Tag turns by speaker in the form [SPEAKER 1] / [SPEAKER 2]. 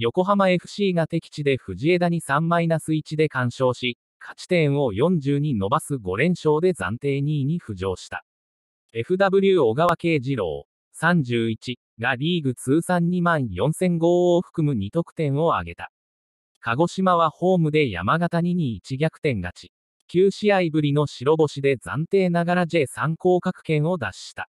[SPEAKER 1] 横浜 FC が敵地で藤枝に3-1で完勝し、勝ち点を40に伸ばす5連勝で暫定2位に浮上した。FW 小川慶次郎、31がリーグ通算2万4000号を含む2得点を挙げた。鹿児島はホームで山形に1逆転勝ち。9試合ぶりの白星で暫定ながら J3 降格圏を脱した。